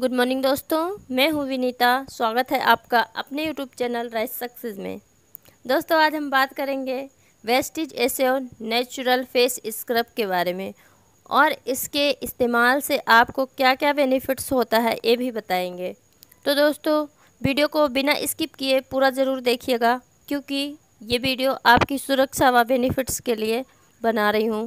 good morning दोस्तों मैं हूं विनीता स्वागत है आपका अपने यूट्यूब चैनल राइस सक्सेस में दोस्तों आज हम बात करेंगे Vestige Assure natural face scrub के बारे में और इसके इस्तेमाल से आपको क्या क्या बेनिफिट्स होता है ये भी बताएंगे तो दोस्तों वीडियो को बिना स्किप किए पूरा ज़रूर देखिएगा क्योंकि ये वीडियो आपकी सुरक्षा व बेनिफिट्स के लिए बना रही हूँ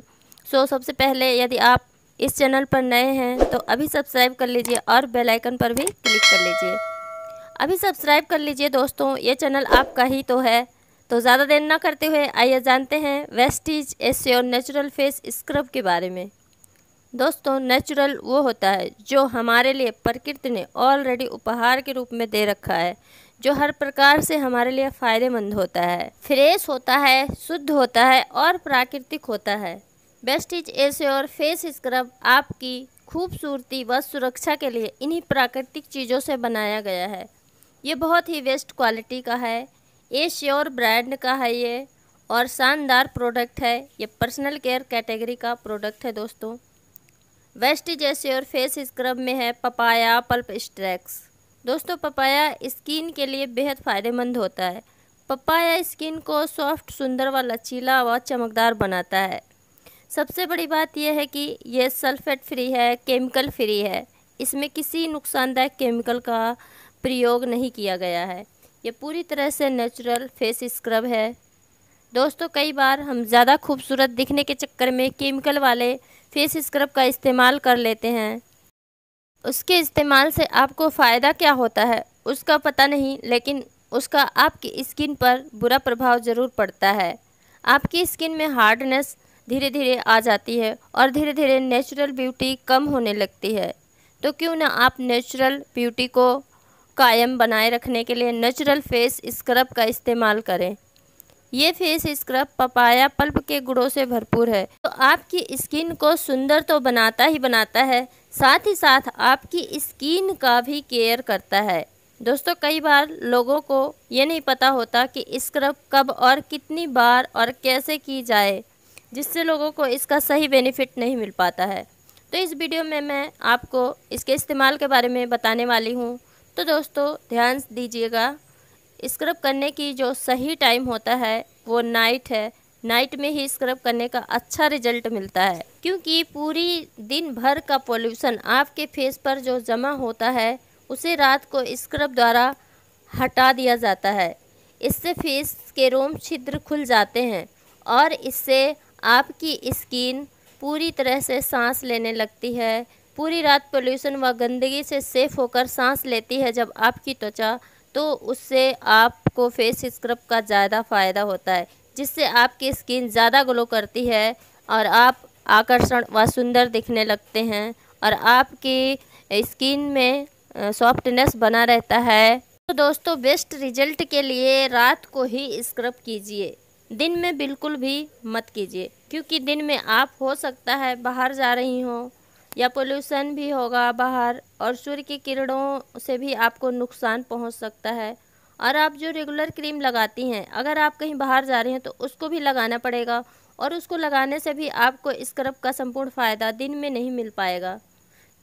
सो so, सबसे पहले यदि आप इस चैनल पर नए हैं तो अभी सब्सक्राइब कर लीजिए और बेल आइकन पर भी क्लिक कर लीजिए अभी सब्सक्राइब कर लीजिए दोस्तों ये चैनल आपका ही तो है तो ज़्यादा देर ना करते हुए आइए जानते हैं S Assure natural face scrub के बारे में दोस्तों नेचुरल वो होता है जो हमारे लिए प्रकृति ने ऑलरेडी उपहार के रूप में दे रखा है जो हर प्रकार से हमारे लिए फ़ायदेमंद होता है फ्रेश होता है शुद्ध होता है और प्राकृतिक होता है Vestige Assure face scrub आपकी खूबसूरती व सुरक्षा के लिए इन्हीं प्राकृतिक चीज़ों से बनाया गया है ये बहुत ही वेस्ट क्वालिटी का है एश्योर ब्रांड का है ये और शानदार प्रोडक्ट है ये पर्सनल केयर कैटेगरी का प्रोडक्ट है दोस्तों वेस्टिज एश्योर फेस स्क्रब में है पपाया पल्प स्ट्रैक्स दोस्तों पपाया स्किन के लिए बेहद फ़ायदेमंद होता है पपाया स्किन को सॉफ्ट सुंदर व लचीला व चमकदार बनाता है सबसे बड़ी बात यह है कि यह सल्फेट फ्री है केमिकल फ्री है इसमें किसी नुकसानदायक केमिकल का प्रयोग नहीं किया गया है ये पूरी तरह से नेचुरल फेस स्क्रब है दोस्तों कई बार हम ज़्यादा खूबसूरत दिखने के चक्कर में केमिकल वाले फेस स्क्रब का इस्तेमाल कर लेते हैं उसके इस्तेमाल से आपको फ़ायदा क्या होता है उसका पता नहीं लेकिन उसका आपकी स्किन पर बुरा प्रभाव ज़रूर पड़ता है आपकी स्किन में हार्डनेस धीरे धीरे आ जाती है और धीरे धीरे नेचुरल ब्यूटी कम होने लगती है तो क्यों ना आप नेचुरल ब्यूटी को कायम बनाए रखने के लिए नेचुरल फेस स्क्रब का इस्तेमाल करें ये फेस स्क्रब पपाया पल्प के गुड़ों से भरपूर है तो आपकी स्किन को सुंदर तो बनाता ही बनाता है साथ ही साथ आपकी स्किन का भी केयर करता है दोस्तों कई बार लोगों को ये नहीं पता होता कि स्क्रब कब और कितनी बार और कैसे की जाए जिससे लोगों को इसका सही बेनिफिट नहीं मिल पाता है तो इस वीडियो में मैं आपको इसके इस्तेमाल के बारे में बताने वाली हूँ तो दोस्तों ध्यान दीजिएगा स्क्रब करने की जो सही टाइम होता है वो नाइट है नाइट में ही स्क्रब करने का अच्छा रिजल्ट मिलता है क्योंकि पूरी दिन भर का पोल्यूशन आपके फेस पर जो जमा होता है उसे रात को स्क्रब द्वारा हटा दिया जाता है इससे फेस के रोम छिद्र खुल जाते हैं और इससे आपकी स्किन पूरी तरह से सांस लेने लगती है पूरी रात पोल्यूशन व गंदगी से सेफ होकर सांस लेती है जब आपकी त्वचा तो उससे आपको फेस स्क्रब का ज़्यादा फ़ायदा होता है जिससे आपकी स्किन ज़्यादा ग्लो करती है और आप आकर्षण व सुंदर दिखने लगते हैं और आपकी स्किन में सॉफ्टनेस बना रहता है तो दोस्तों बेस्ट रिजल्ट के लिए रात को ही स्क्रब कीजिए दिन में बिल्कुल भी मत कीजिए क्योंकि दिन में आप हो सकता है बाहर जा रही हो या पोल्यूशन भी होगा बाहर और सूर्य की किरणों से भी आपको नुकसान पहुंच सकता है और आप जो रेगुलर क्रीम लगाती हैं अगर आप कहीं बाहर जा रही हैं तो उसको भी लगाना पड़ेगा और उसको लगाने से भी आपको स्क्रब का संपूर्ण फ़ायदा दिन में नहीं मिल पाएगा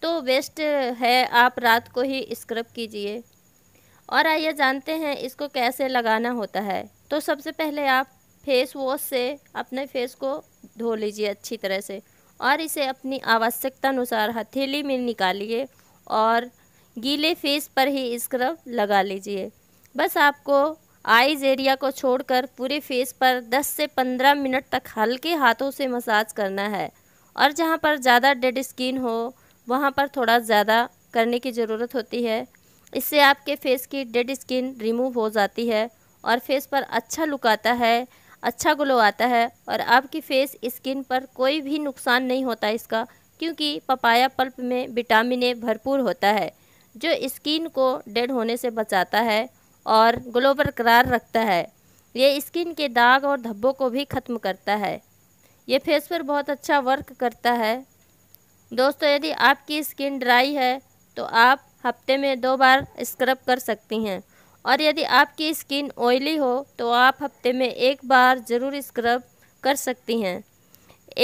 तो वेस्ट है आप रात को ही स्क्रब कीजिए और आइए जानते हैं इसको कैसे लगाना होता है तो सबसे पहले आप फेस वॉश से अपने फेस को धो लीजिए अच्छी तरह से और इसे अपनी आवश्यकता अनुसार हथेली में निकालिए और गीले फेस पर ही स्क्रब लगा लीजिए बस आपको आइज एरिया को छोड़कर पूरे फेस पर 10 से 15 मिनट तक हल्के हाथों से मसाज करना है और जहाँ पर ज़्यादा डेड स्किन हो वहाँ पर थोड़ा ज़्यादा करने की ज़रूरत होती है इससे आपके फेस की डेड स्किन रिमूव हो जाती है और फेस पर अच्छा लुक आता है अच्छा ग्लो आता है और आपकी फेस स्किन पर कोई भी नुकसान नहीं होता इसका क्योंकि पपाया पल्प में विटामिन ए भरपूर होता है जो स्किन को डेड होने से बचाता है और ग्लो बरकरार रखता है ये स्किन के दाग और धब्बों को भी ख़त्म करता है ये फेस पर बहुत अच्छा वर्क करता है दोस्तों यदि आपकी स्किन ड्राई है तो आप हफ्ते में दो बार स्क्रब कर सकती हैं और यदि आपकी स्किन ऑयली हो तो आप हफ्ते में एक बार ज़रूर स्क्रब कर सकती हैं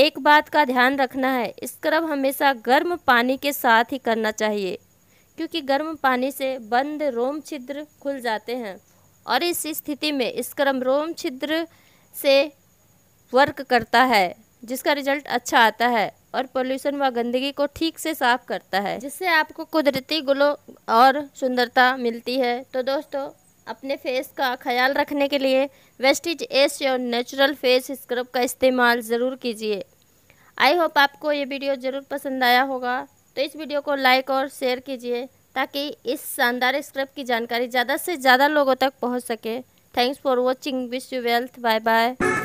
एक बात का ध्यान रखना है स्क्रब हमेशा गर्म पानी के साथ ही करना चाहिए क्योंकि गर्म पानी से बंद रोम छिद्र खुल जाते हैं और इस स्थिति में स्क्रब रोम छिद्र से वर्क करता है जिसका रिजल्ट अच्छा आता है और पोल्यूशन व गंदगी को ठीक से साफ करता है जिससे आपको कुदरती गुलो और सुंदरता मिलती है तो दोस्तों अपने फेस का ख्याल रखने के लिए Vestige Assure natural face scrub का इस्तेमाल ज़रूर कीजिए आई होप आपको ये वीडियो ज़रूर पसंद आया होगा तो इस वीडियो को लाइक और शेयर कीजिए ताकि इस शानदार स्क्रब की जानकारी ज़्यादा से ज़्यादा लोगों तक पहुँच सके thanks for watching wish you wealth bye bye